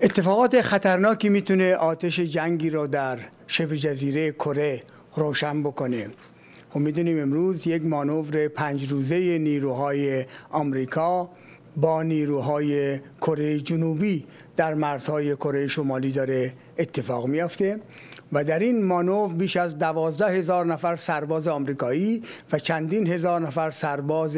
اتفاقات خطرناکی میتونه آتش جنگی را در شبه جزیره کره روشن بکنه و خب میدونیم امروز یک مانور پنج روزه نیروهای آمریکا با نیروهای کره جنوبی در مرزهای کره شمالی داره اتفاق میافته و در این مانور بیش از دوازده هزار نفر سرباز آمریکایی و چندین هزار نفر سرباز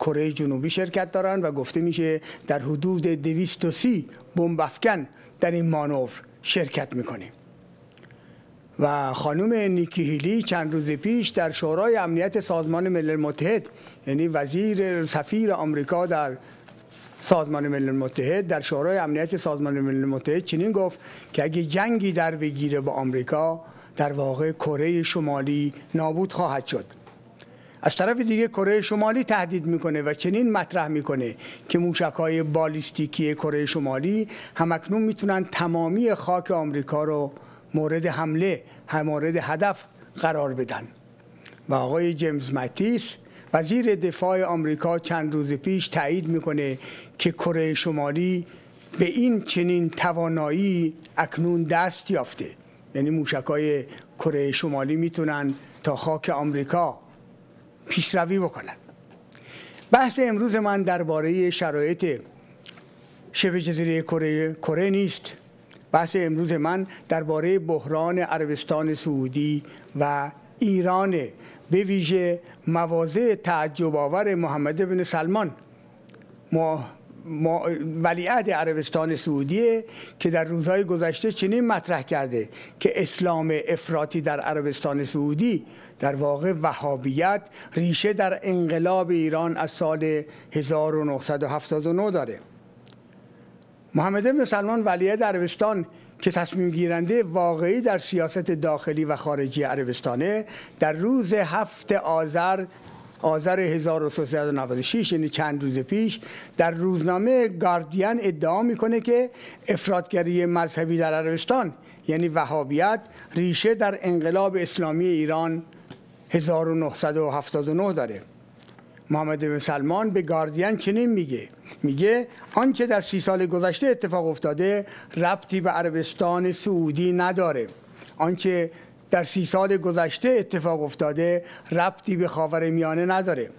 کره جنوبی شرکت دارند و گفته میشه در حدود 230 بمب افکن در این مانور شرکت میکنیم و خانم نیکی هیلی چند روز پیش در شورای امنیت سازمان ملل متحد یعنی وزیر سفیر آمریکا در سازمان ملل متحد در شورای امنیت سازمان ملل متحد چنین گفت که اگه جنگی در بگیره با آمریکا در واقع کره شمالی نابود خواهد شد از طرف دیگه کره شمالی تهدید میکنه و چنین مطرح میکنه که موشک های بالیستیکی کره شمالی همکنون میتونن تمامی خاک آمریکا رو مورد حمله هم مورد هدف قرار بدن و آقای جیمز ماتیس وزیر دفاع آمریکا چند روز پیش تایید میکنه که کره شمالی به این چنین توانایی اکنون دست یافته یعنی موشکای کره شمالی میتونن تا خاک آمریکا پیشروی بکنن بحث امروز من درباره شرایط شبه جزیره کره کره نیست بحث امروز من درباره بحران عربستان سعودی و ایرانه به ویژه مواضع تعجب آور محمد بن سلمان ما ما عربستان سعودی که در روزهای گذشته چنین مطرح کرده که اسلام افراطی در عربستان سعودی در واقع وهابیت ریشه در انقلاب ایران از سال 1979 داره محمد بن سلمان ولیعهد عربستان که تصمیم گیرنده واقعی در سیاست داخلی و خارجی عربستانه در روز هفت آذر آذر 1396 یعنی چند روز پیش در روزنامه گاردین ادعا میکنه که افرادگری مذهبی در عربستان یعنی وهابیت ریشه در انقلاب اسلامی ایران 1979 داره محمد بن سلمان به گاردین چنین میگه میگه آنچه در سی سال گذشته اتفاق افتاده ربطی به عربستان سعودی نداره آنچه در سی سال گذشته اتفاق افتاده ربطی به خاور میانه نداره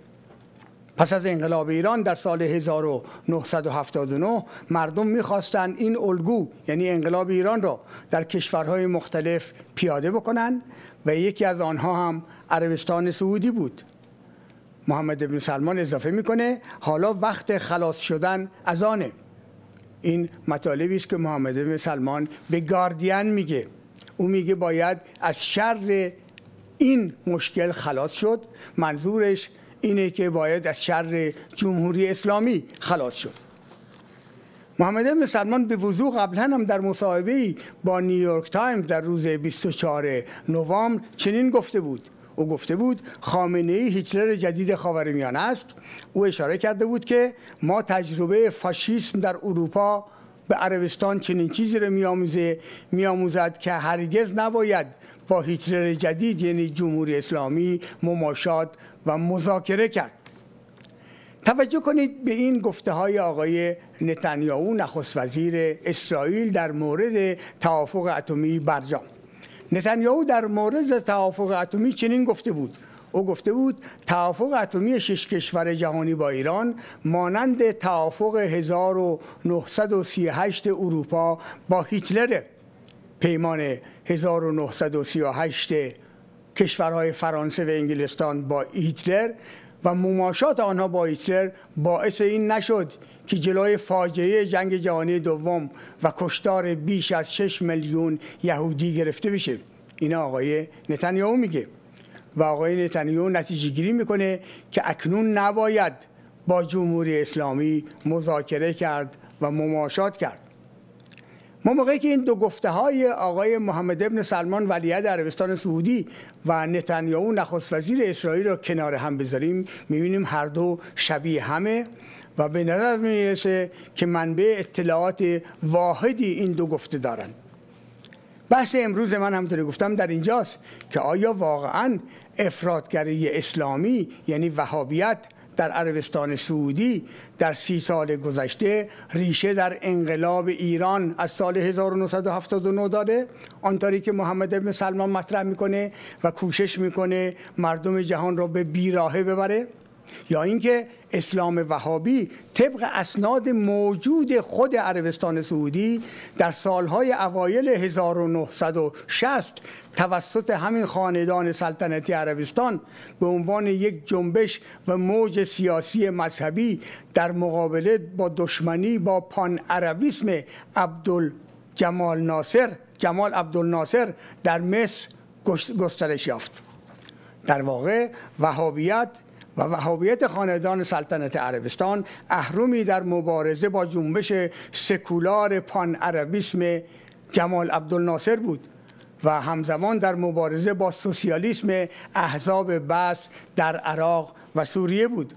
پس از انقلاب ایران در سال 1979 مردم میخواستند این الگو یعنی انقلاب ایران را در کشورهای مختلف پیاده بکنند و یکی از آنها هم عربستان سعودی بود محمد ابن سلمان اضافه میکنه حالا وقت خلاص شدن از آنه این مطالبی است که محمد ابن سلمان به گاردین میگه او میگه باید از شر این مشکل خلاص شد منظورش اینه که باید از شر جمهوری اسلامی خلاص شد محمد ابن سلمان به وضوع قبلا هم در مصاحبه با نیویورک تایمز در روز 24 نوامبر چنین گفته بود او گفته بود خامنه ای هیتلر جدید خاورمیانه است او اشاره کرده بود که ما تجربه فاشیسم در اروپا به عربستان چنین چیزی را میآموزه میآموزد که هرگز نباید با هیتلر جدید یعنی جمهوری اسلامی مماشات و مذاکره کرد توجه کنید به این گفته های آقای نتانیاهو نخست وزیر اسرائیل در مورد توافق اتمی برجام نتانیاهو در مورد توافق اتمی چنین گفته بود او گفته بود توافق اتمی شش کشور جهانی با ایران مانند توافق 1938 اروپا با هیتلر پیمان 1938 کشورهای فرانسه و انگلستان با هیتلر و مماشات آنها با هیتلر باعث این نشد که جلوی فاجعه جنگ جهانی دوم و کشتار بیش از 6 میلیون یهودی گرفته بشه این آقای نتانیاهو میگه و آقای نتانیاهو نتیجه گیری میکنه که اکنون نباید با جمهوری اسلامی مذاکره کرد و مماشات کرد ما موقعی که این دو گفته های آقای محمد ابن سلمان ولیعهد عربستان سعودی و نتانیاهو نخست وزیر اسرائیل رو کنار هم بذاریم میبینیم هر دو شبیه همه و به نظر میرسه که منبع اطلاعات واحدی این دو گفته دارن. بحث امروز من هم گفتم در اینجاست که آیا واقعا افرادگری اسلامی یعنی وهابیت در عربستان سعودی در سی سال گذشته ریشه در انقلاب ایران از سال 1979 داره آنطوری که محمد ابن سلمان مطرح میکنه و کوشش میکنه مردم جهان را به بیراهه ببره یا اینکه اسلام وهابی طبق اسناد موجود خود عربستان سعودی در سالهای اوایل 1960 توسط همین خاندان سلطنتی عربستان به عنوان یک جنبش و موج سیاسی مذهبی در مقابله با دشمنی با پان عربیسم عبدالجمال ناصر جمال عبدالناصر در مصر گسترش یافت در واقع وهابیت و وهابیت خاندان سلطنت عربستان اهرومی در مبارزه با جنبش سکولار پان عربیسم جمال عبدالناصر بود و همزمان در مبارزه با سوسیالیسم احزاب بس در عراق و سوریه بود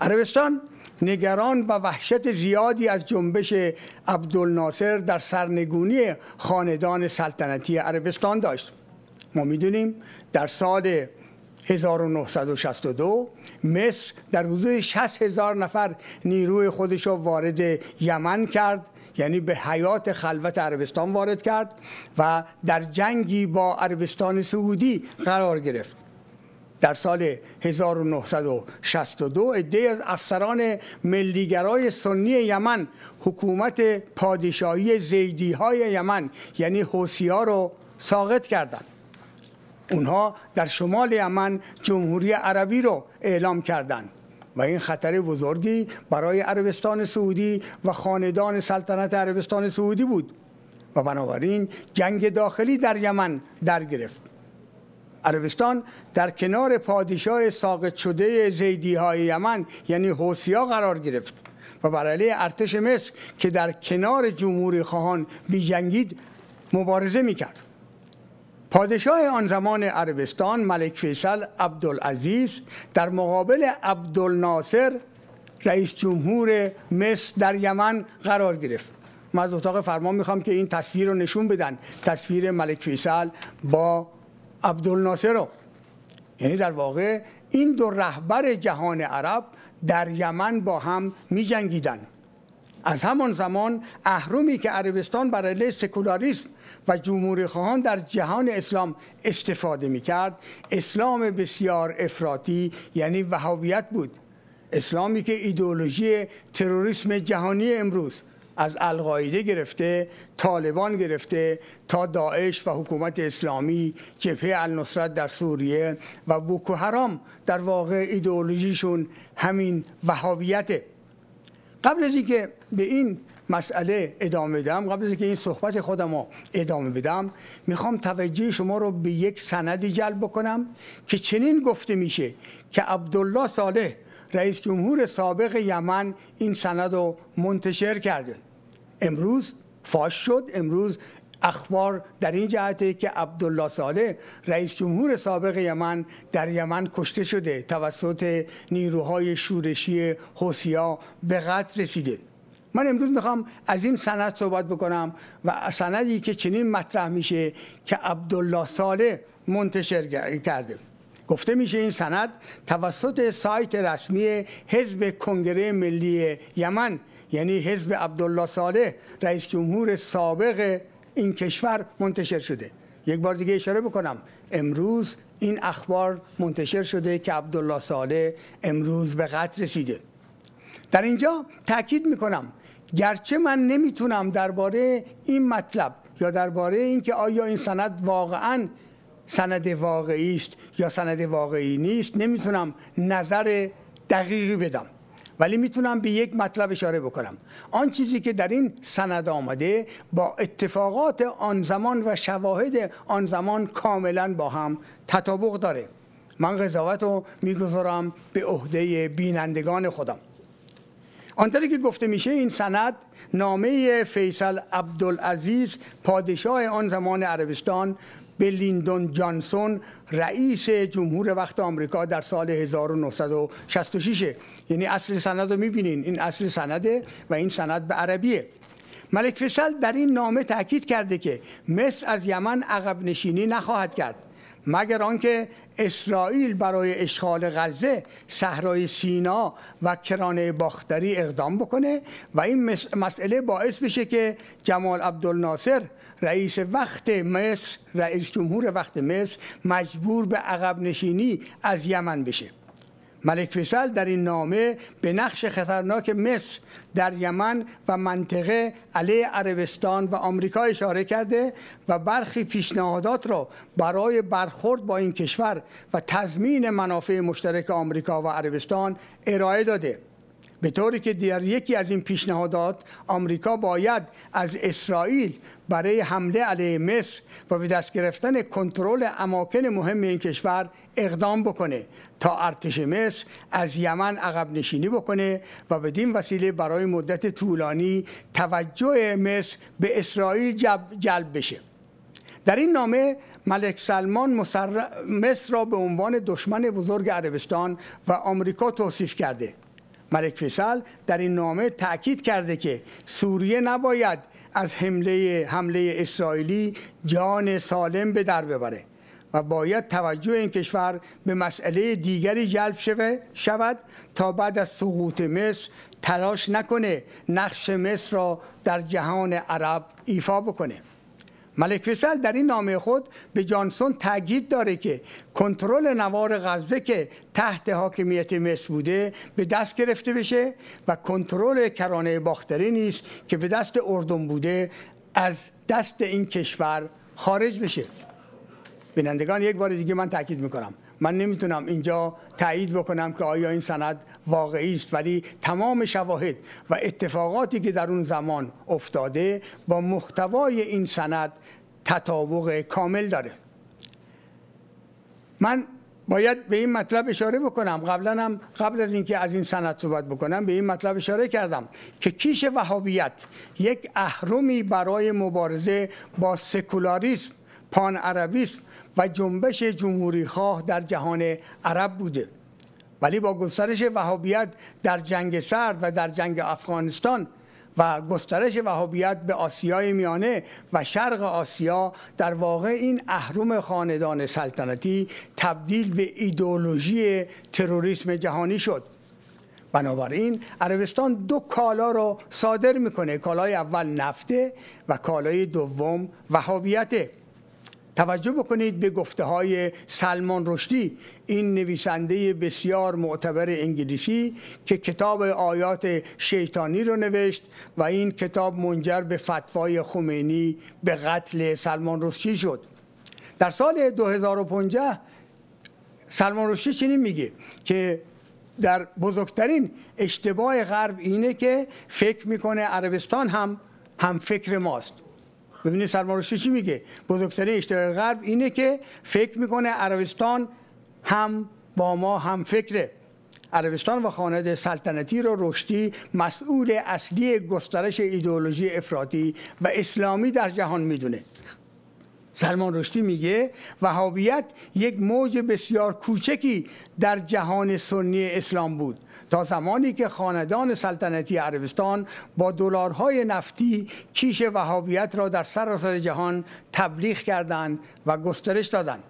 عربستان نگران و وحشت زیادی از جنبش عبدالناصر در سرنگونی خاندان سلطنتی عربستان داشت ما میدونیم در سال 1962 مصر در حدود 60 هزار نفر نیروی خودش را وارد یمن کرد یعنی به حیات خلوت عربستان وارد کرد و در جنگی با عربستان سعودی قرار گرفت در سال 1962 عده از افسران ملیگرای سنی یمن حکومت پادشاهی زیدی های یمن یعنی حوسی ها رو ساقط کردند اونها در شمال یمن جمهوری عربی رو اعلام کردند و این خطر بزرگی برای عربستان سعودی و خاندان سلطنت عربستان سعودی بود و بنابراین جنگ داخلی در یمن در گرفت عربستان در کنار پادشاه ساقط شده زیدی های یمن یعنی حوسیا قرار گرفت و بر علیه ارتش مصر که در کنار جمهوری خواهان جنگید مبارزه میکرد پادشاه آن زمان عربستان ملک فیصل عبدالعزیز در مقابل عبدالناصر رئیس جمهور مصر در یمن قرار گرفت من از اتاق فرمان میخوام که این تصویر رو نشون بدن تصویر ملک فیصل با عبدالناصر رو یعنی در واقع این دو رهبر جهان عرب در یمن با هم می جنگیدن. از همان زمان اهرومی که عربستان برای سکولاریسم و جمهوری خواهان در جهان اسلام استفاده میکرد اسلام بسیار افراطی یعنی وهابیت بود اسلامی که ایدولوژی تروریسم جهانی امروز از القاعده گرفته طالبان گرفته تا داعش و حکومت اسلامی جبهه النصرت در سوریه و بوکو حرام در واقع ایدئولوژیشون همین وهابیته قبل از اینکه به این مسئله ادامه بدم قبل از اینکه این صحبت خودم رو ادامه بدم میخوام توجه شما رو به یک سندی جلب بکنم که چنین گفته میشه که عبدالله صالح رئیس جمهور سابق یمن این سند رو منتشر کرده امروز فاش شد امروز اخبار در این جهته که عبدالله صالح رئیس جمهور سابق یمن در یمن کشته شده توسط نیروهای شورشی حوسیا به قتل رسیده من امروز میخوام از این سند صحبت بکنم و سندی که چنین مطرح میشه که عبدالله ساله منتشر کرده گفته میشه این سند توسط سایت رسمی حزب کنگره ملی یمن یعنی حزب عبدالله صالح رئیس جمهور سابق این کشور منتشر شده یک بار دیگه اشاره بکنم امروز این اخبار منتشر شده که عبدالله صالح امروز به قتل رسیده در اینجا تاکید میکنم گرچه من نمیتونم درباره این مطلب یا درباره اینکه آیا این سند واقعا سند واقعی است یا سند واقعی نیست نمیتونم نظر دقیقی بدم ولی میتونم به یک مطلب اشاره بکنم آن چیزی که در این سند آمده با اتفاقات آن زمان و شواهد آن زمان کاملا با هم تطابق داره من قضاوت رو میگذارم به عهده بینندگان خودم آنطوری که گفته میشه این سند نامه فیصل عبدالعزیز پادشاه آن زمان عربستان به لیندون جانسون رئیس جمهور وقت آمریکا در سال 1966 یعنی اصل سند رو میبینین این اصل سنده و این سند به عربیه ملک فیصل در این نامه تاکید کرده که مصر از یمن عقب نشینی نخواهد کرد مگر آنکه اسرائیل برای اشغال غزه صحرای سینا و کرانه باختری اقدام بکنه و این مسئله باعث بشه که جمال عبدالناصر رئیس وقت مصر رئیس جمهور وقت مصر مجبور به عقب نشینی از یمن بشه ملک فیصل در این نامه به نقش خطرناک مصر در یمن و منطقه علیه عربستان و آمریکا اشاره کرده و برخی پیشنهادات را برای برخورد با این کشور و تضمین منافع مشترک آمریکا و عربستان ارائه داده به طوری که در یکی از این پیشنهادات آمریکا باید از اسرائیل برای حمله علیه مصر و به دست گرفتن کنترل اماکن مهم این کشور اقدام بکنه تا ارتش مصر از یمن عقب نشینی بکنه و بدین وسیله برای مدت طولانی توجه مصر به اسرائیل جلب بشه در این نامه ملک سلمان مصر را به عنوان دشمن بزرگ عربستان و آمریکا توصیف کرده ملک فیصل در این نامه تاکید کرده که سوریه نباید از حمله حمله اسرائیلی جان سالم به در ببره و باید توجه این کشور به مسئله دیگری جلب شود تا بعد از سقوط مصر تلاش نکنه نقش مصر را در جهان عرب ایفا بکنه ملک فیصل در این نامه خود به جانسون تاکید داره که کنترل نوار غزه که تحت حاکمیت مصر بوده به دست گرفته بشه و کنترل کرانه باختری نیست که به دست اردن بوده از دست این کشور خارج بشه بینندگان یک بار دیگه من تاکید میکنم من نمیتونم اینجا تایید بکنم که آیا این سند واقعی است ولی تمام شواهد و اتفاقاتی که در اون زمان افتاده با محتوای این سند تطابق کامل داره من باید به این مطلب اشاره بکنم قبلا هم قبل از اینکه از این سند صحبت بکنم به این مطلب اشاره کردم که کیش وهابیت یک اهرمی برای مبارزه با سکولاریسم پان عربیسم و جنبش جمهوری خواه در جهان عرب بوده ولی با گسترش وهابیت در جنگ سرد و در جنگ افغانستان و گسترش وهابیت به آسیای میانه و شرق آسیا در واقع این اهرم خاندان سلطنتی تبدیل به ایدولوژی تروریسم جهانی شد بنابراین عربستان دو کالا را صادر میکنه کالای اول نفته و کالای دوم وهابیته توجه بکنید به گفته های سلمان رشدی این نویسنده بسیار معتبر انگلیسی که کتاب آیات شیطانی رو نوشت و این کتاب منجر به فتوای خمینی به قتل سلمان رشدی شد در سال 2015 سلمان رشدی چنین میگه که در بزرگترین اشتباه غرب اینه که فکر میکنه عربستان هم هم فکر ماست ببینید سرمارشی چی میگه بزرگترین اشتباه غرب اینه که فکر میکنه عربستان هم با ما هم فکره عربستان و خانواده سلطنتی رو رشدی مسئول اصلی گسترش ایدئولوژی افراطی و اسلامی در جهان میدونه سلمان رشدی میگه وهابیت یک موج بسیار کوچکی در جهان سنی اسلام بود تا زمانی که خاندان سلطنتی عربستان با دلارهای نفتی کیش وهابیت را در سراسر جهان تبلیغ کردند و گسترش دادند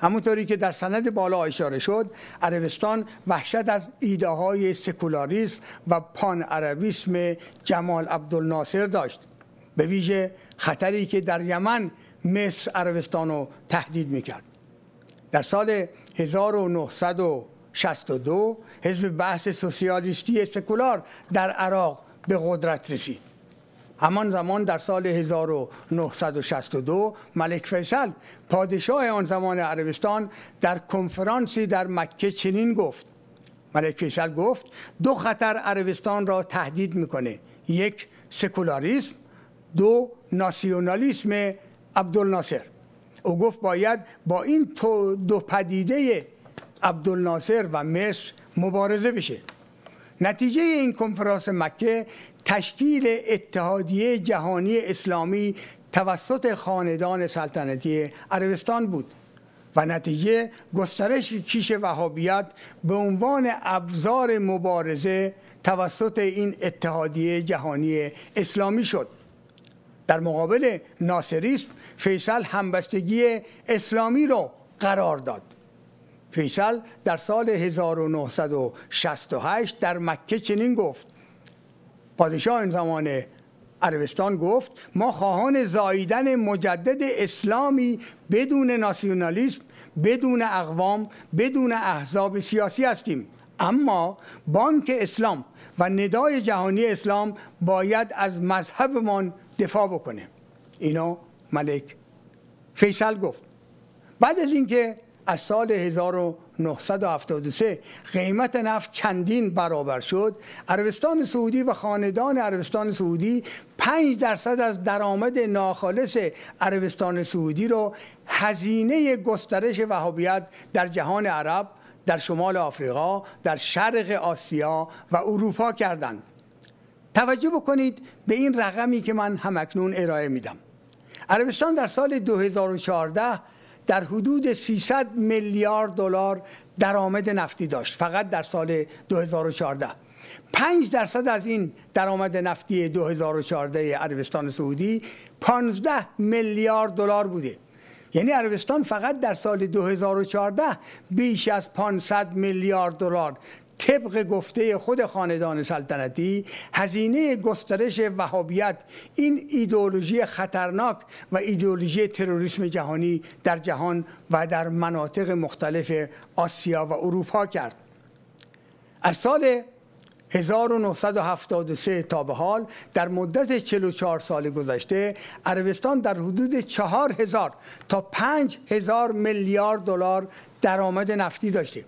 همونطوری که در سند بالا اشاره شد عربستان وحشت از ایده های سکولاریسم و پان عربیسم جمال عبدالناصر داشت به ویژه خطری که در یمن مصر عربستان رو تهدید میکرد در سال 1962 حزب بحث سوسیالیستی سکولار در عراق به قدرت رسید همان زمان در سال 1962 ملک فیصل پادشاه آن زمان عربستان در کنفرانسی در مکه چنین گفت ملک فیصل گفت دو خطر عربستان را تهدید میکنه یک سکولاریسم دو ناسیونالیسم عبدالناصر او گفت باید با این دو پدیده عبدالناصر و مصر مبارزه بشه نتیجه این کنفرانس مکه تشکیل اتحادیه جهانی اسلامی توسط خاندان سلطنتی عربستان بود و نتیجه گسترش کیش وهابیت به عنوان ابزار مبارزه توسط این اتحادیه جهانی اسلامی شد در مقابل ناصریسم فیصل همبستگی اسلامی رو قرار داد فیصل در سال 1968 در مکه چنین گفت پادشاه این زمان عربستان گفت ما خواهان زاییدن مجدد اسلامی بدون ناسیونالیسم بدون اقوام بدون احزاب سیاسی هستیم اما بانک اسلام و ندای جهانی اسلام باید از مذهبمان دفاع بکنه اینو ملک فیصل گفت بعد از اینکه از سال 1973 قیمت نفت چندین برابر شد عربستان سعودی و خاندان عربستان سعودی 5 درصد از درآمد ناخالص عربستان سعودی را هزینه گسترش وهابیت در جهان عرب در شمال آفریقا در شرق آسیا و اروپا کردند توجه بکنید به این رقمی که من همکنون ارائه میدم عربستان در سال 2014 در حدود 300 میلیارد دلار درآمد نفتی داشت فقط در سال 2014 5 درصد از این درآمد نفتی 2014 عربستان سعودی 15 میلیارد دلار بوده یعنی عربستان فقط در سال 2014 بیش از 500 میلیارد دلار طبق گفته خود خاندان سلطنتی هزینه گسترش وهابیت این ایدئولوژی خطرناک و ایدئولوژی تروریسم جهانی در جهان و در مناطق مختلف آسیا و اروپا کرد از سال 1973 تا به حال در مدت 44 سال گذشته عربستان در حدود 4000 تا 5000 میلیارد دلار درآمد نفتی داشته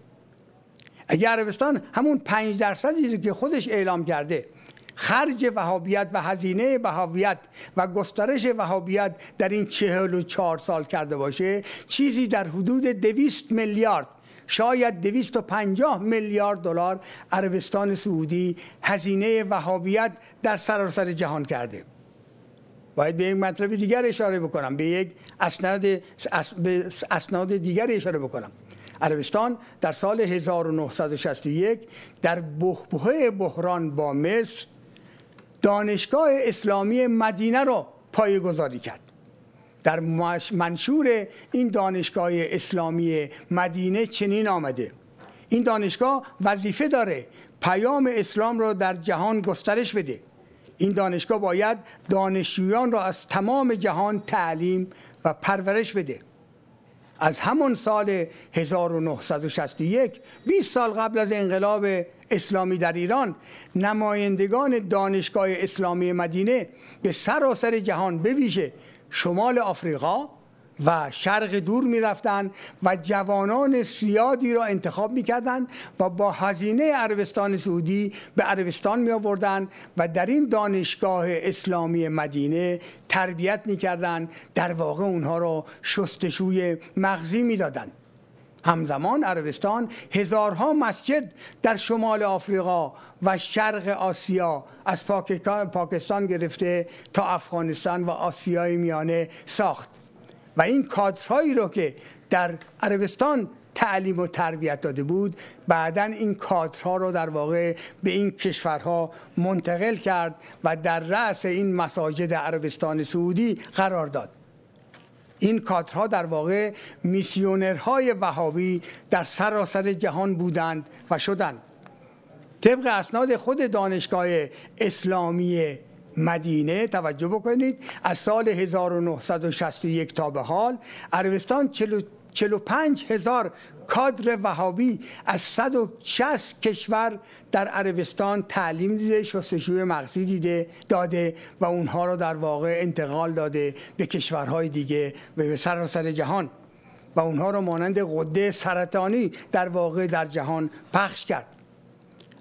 اگر عربستان همون پنج درصدی که خودش اعلام کرده خرج وهابیت و هزینه وهابیت و گسترش وهابیت در این چهل و چهار سال کرده باشه چیزی در حدود دویست میلیارد شاید پنجاه میلیارد دلار عربستان سعودی هزینه وهابیت در سراسر جهان کرده باید به یک مطلب دیگر اشاره بکنم به یک اسناد اسناد دیگر اشاره بکنم عربستان در سال 1961 در بحبه بحران با مصر دانشگاه اسلامی مدینه را پایگذاری کرد در منشور این دانشگاه اسلامی مدینه چنین آمده این دانشگاه وظیفه داره پیام اسلام را در جهان گسترش بده این دانشگاه باید دانشجویان را از تمام جهان تعلیم و پرورش بده از همون سال 1961 20 سال قبل از انقلاب اسلامی در ایران نمایندگان دانشگاه اسلامی مدینه به سراسر جهان بویژه شمال آفریقا و شرق دور می رفتن و جوانان سیادی را انتخاب می کردن و با هزینه عربستان سعودی به عربستان می آوردن و در این دانشگاه اسلامی مدینه تربیت می کردن در واقع اونها را شستشوی مغزی می دادن. همزمان عربستان هزارها مسجد در شمال آفریقا و شرق آسیا از پاکستان گرفته تا افغانستان و آسیای میانه ساخت و این کادرهایی رو که در عربستان تعلیم و تربیت داده بود بعدا این کادرها رو در واقع به این کشورها منتقل کرد و در رأس این مساجد عربستان سعودی قرار داد این کادرها در واقع میسیونرهای وهابی در سراسر جهان بودند و شدند طبق اسناد خود دانشگاه اسلامی مدینه توجه بکنید از سال 1961 تا به حال عربستان 45 هزار کادر وهابی از 160 کشور در عربستان تعلیم دیده شستشوی مغزی دیده داده و اونها را در واقع انتقال داده به کشورهای دیگه به سراسر جهان و اونها را مانند قده سرطانی در واقع در جهان پخش کرد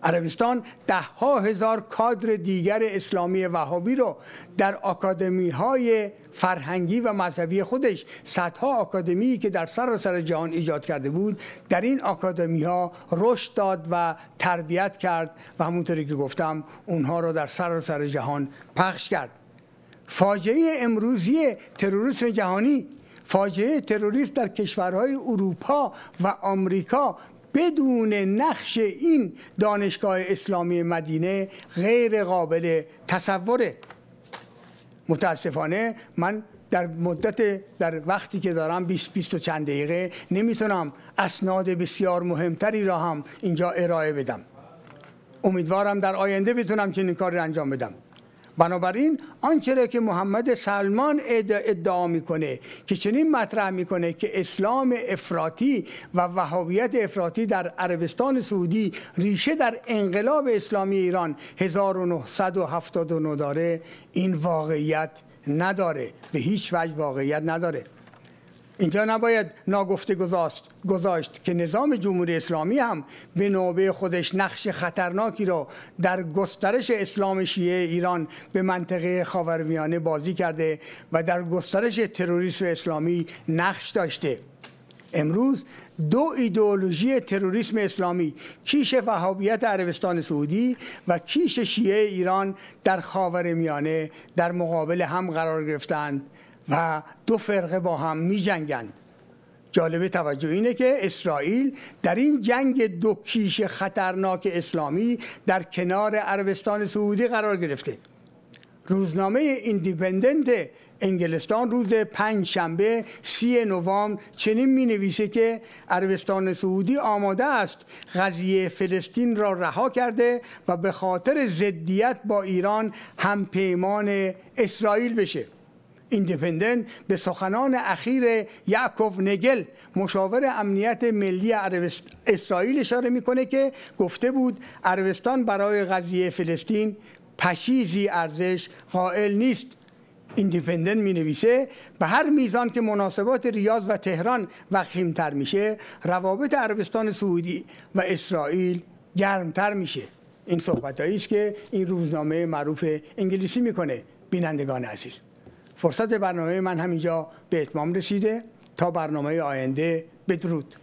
عربستان ده ها هزار کادر دیگر اسلامی وهابی رو در آکادمی های فرهنگی و مذهبی خودش صدها آکادمی که در سراسر جهان ایجاد کرده بود در این آکادمی ها رشد داد و تربیت کرد و همونطوری که گفتم اونها رو در سراسر جهان پخش کرد فاجعه امروزی تروریسم جهانی فاجعه تروریست در کشورهای اروپا و آمریکا بدون نقش این دانشگاه اسلامی مدینه غیر قابل تصوره متاسفانه من در مدت در وقتی که دارم 20 20 و چند دقیقه نمیتونم اسناد بسیار مهمتری را هم اینجا ارائه بدم امیدوارم در آینده بتونم چنین کاری انجام بدم بنابراین آنچه را که محمد سلمان ادعا میکنه که چنین مطرح میکنه که اسلام افراطی و وهابیت افراطی در عربستان سعودی ریشه در انقلاب اسلامی ایران 1979 داره این واقعیت نداره به هیچ وجه واقعیت نداره اینجا نباید ناگفته گذاشت که نظام جمهوری اسلامی هم به نوبه خودش نقش خطرناکی را در گسترش اسلام شیعه ایران به منطقه خاورمیانه بازی کرده و در گسترش تروریسم اسلامی نقش داشته امروز دو ایدئولوژی تروریسم اسلامی کیش وهابیت عربستان سعودی و کیش شیعه ایران در خاورمیانه در مقابل هم قرار گرفتند و دو فرقه با هم می جنگند جالب توجه اینه که اسرائیل در این جنگ دو کیش خطرناک اسلامی در کنار عربستان سعودی قرار گرفته روزنامه ایندیپندنت انگلستان روز پنج شنبه سی نوامبر چنین می نویسه که عربستان سعودی آماده است قضیه فلسطین را رها کرده و به خاطر زدیت با ایران همپیمان اسرائیل بشه ایندیپندنت به سخنان اخیر یعکوف نگل مشاور امنیت ملی عربست... اسرائیل اشاره میکنه که گفته بود عربستان برای قضیه فلسطین پشیزی ارزش قائل نیست ایندیپندنت می نویسه به هر میزان که مناسبات ریاض و تهران وخیمتر میشه روابط عربستان سعودی و اسرائیل گرمتر میشه این صحبت که این روزنامه معروف انگلیسی میکنه بینندگان عزیز فرصت برنامه من همینجا به اتمام رسیده تا برنامه آینده بدرود